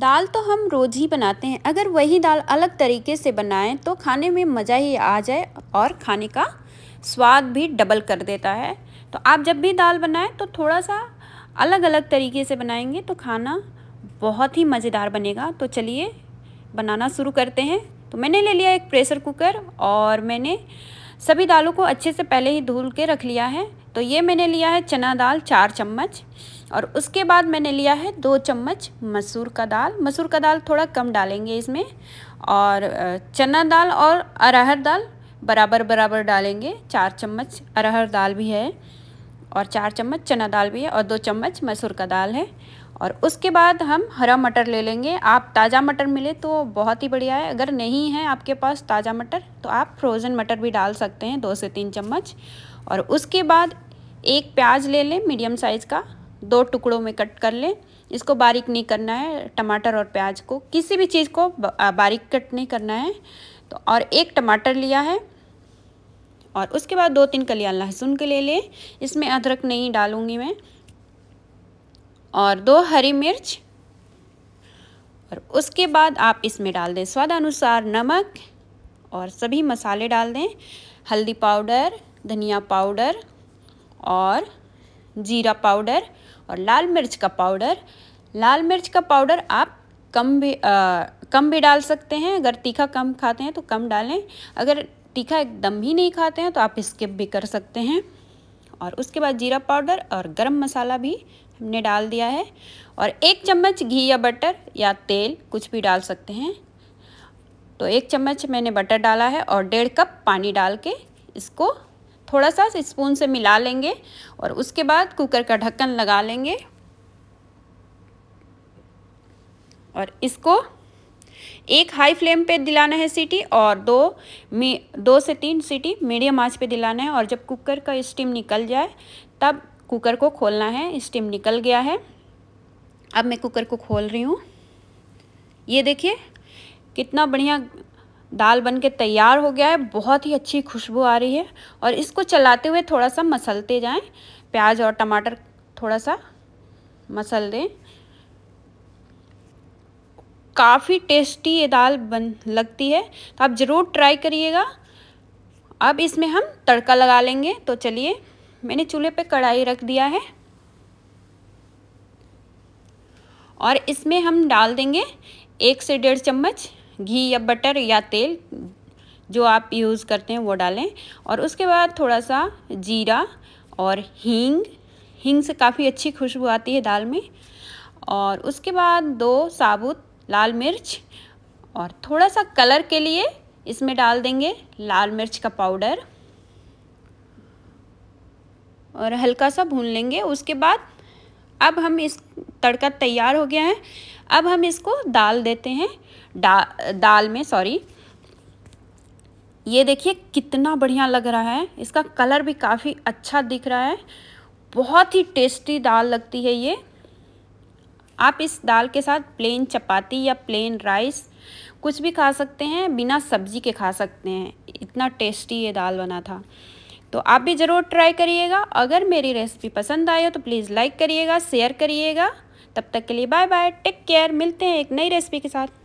दाल तो हम रोज़ ही बनाते हैं अगर वही दाल अलग तरीके से बनाएं तो खाने में मज़ा ही आ जाए और खाने का स्वाद भी डबल कर देता है तो आप जब भी दाल बनाएं तो थोड़ा सा अलग अलग तरीके से बनाएंगे तो खाना बहुत ही मज़ेदार बनेगा तो चलिए बनाना शुरू करते हैं तो मैंने ले लिया एक प्रेशर कुकर और मैंने सभी दालों को अच्छे से पहले ही धुल के रख लिया है तो ये मैंने लिया है चना दाल चार चम्मच और उसके बाद मैंने लिया है दो चम्मच मसूर का दाल मसूर का दाल थोड़ा कम डालेंगे इसमें और चना दाल और अरहर दाल बराबर बराबर डालेंगे चार चम्मच अरहर दाल भी है और चार चम्मच चना दाल भी है और दो चम्मच मसूर का दाल है और उसके बाद हम हरा मटर ले लेंगे आप ताज़ा मटर मिले तो बहुत ही बढ़िया है अगर नहीं है आपके पास ताज़ा मटर तो आप फ्रोज़न मटर भी डाल सकते हैं दो से तीन चम्मच और उसके बाद एक प्याज ले लें मीडियम साइज़ का दो टुकड़ों में कट कर लें इसको बारीक नहीं करना है टमाटर और प्याज को किसी भी चीज़ को बारीक कट नहीं करना है तो और एक टमाटर लिया है और उसके बाद दो तीन कलियाँ लहसुन के ले लें इसमें अदरक नहीं डालूँगी मैं और दो हरी मिर्च और उसके बाद आप इसमें डाल दें स्वाद अनुसार नमक और सभी मसाले डाल दें हल्दी पाउडर धनिया पाउडर और जीरा पाउडर और लाल मिर्च का पाउडर लाल मिर्च का पाउडर आप कम भी आ, कम भी डाल सकते हैं अगर तीखा कम खाते हैं तो कम डालें अगर तीखा एकदम ही नहीं खाते हैं तो आप स्किप भी कर सकते हैं और उसके बाद जीरा पाउडर और गरम मसाला भी हमने डाल दिया है और एक चम्मच घी या बटर या तेल कुछ भी डाल सकते हैं तो एक चम्मच मैंने बटर डाला है और डेढ़ कप पानी डाल के इसको थोड़ा सा स्पून से मिला लेंगे और उसके बाद कुकर का ढक्कन लगा लेंगे और इसको एक हाई फ्लेम पे दिलाना है सीटी और दो मी दो से तीन सीटी मीडियम आंच पे दिलाना है और जब कुकर का स्टीम निकल जाए तब कुकर को खोलना है स्टीम निकल गया है अब मैं कुकर को खोल रही हूँ ये देखिए कितना बढ़िया दाल बन के तैयार हो गया है बहुत ही अच्छी खुशबू आ रही है और इसको चलाते हुए थोड़ा सा मसलते जाएं प्याज और टमाटर थोड़ा सा मसल दें काफ़ी टेस्टी ये दाल बन लगती है तो आप ज़रूर ट्राई करिएगा अब इसमें हम तड़का लगा लेंगे तो चलिए मैंने चूल्हे पे कढ़ाई रख दिया है और इसमें हम डाल देंगे एक से डेढ़ चम्मच घी या बटर या तेल जो आप यूज़ करते हैं वो डालें और उसके बाद थोड़ा सा जीरा और हींग हींग से काफ़ी अच्छी खुशबू आती है दाल में और उसके बाद दो साबुत लाल मिर्च और थोड़ा सा कलर के लिए इसमें डाल देंगे लाल मिर्च का पाउडर और हल्का सा भून लेंगे उसके बाद अब हम इस तड़का तैयार हो गया है अब हम इसको दाल देते हैं डा दाल में सॉरी ये देखिए कितना बढ़िया लग रहा है इसका कलर भी काफ़ी अच्छा दिख रहा है बहुत ही टेस्टी दाल लगती है ये आप इस दाल के साथ प्लेन चपाती या प्लेन राइस कुछ भी खा सकते हैं बिना सब्जी के खा सकते हैं इतना टेस्टी ये दाल बना था तो आप भी ज़रूर ट्राई करिएगा अगर मेरी रेसिपी पसंद आए तो प्लीज़ लाइक करिएगा शेयर करिएगा तब तक के लिए बाय बाय टेक केयर मिलते हैं एक नई रेसिपी के साथ